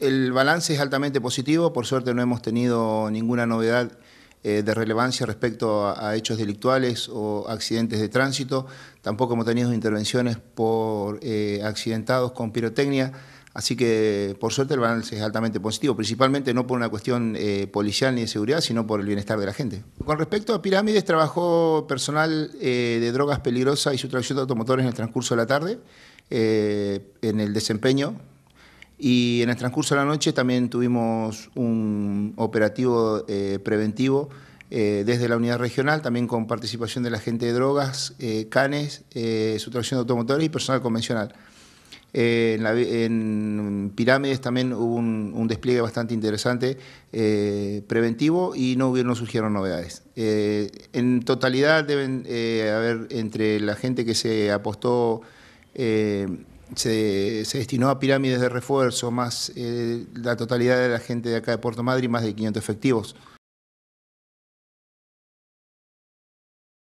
el balance es altamente positivo, por suerte no hemos tenido ninguna novedad eh, de relevancia respecto a, hechos delictuales o accidentes de tránsito, tampoco hemos tenido intervenciones por eh, accidentados con pirotecnia, así que por suerte el balance es altamente positivo, principalmente no por una cuestión eh, policial ni de seguridad, sino por el bienestar de la gente. Con respecto a pirámides, trabajó personal de drogas peligrosas y su traducción de automotores en el transcurso de la tarde, en el desempeño y en el transcurso de la noche también tuvimos un operativo eh, preventivo eh, desde la unidad regional, también con participación de la gente de drogas, eh, canes, sustracción de automotores y personal convencional. en, Pirámides también hubo un, despliegue bastante interesante preventivo y no, hubieron surgieron novedades. en totalidad deben haber entre la gente que se apostó se, se, destinó a pirámides de refuerzo, más eh, la totalidad de la gente de acá de Puerto Madryn, más de 500 efectivos.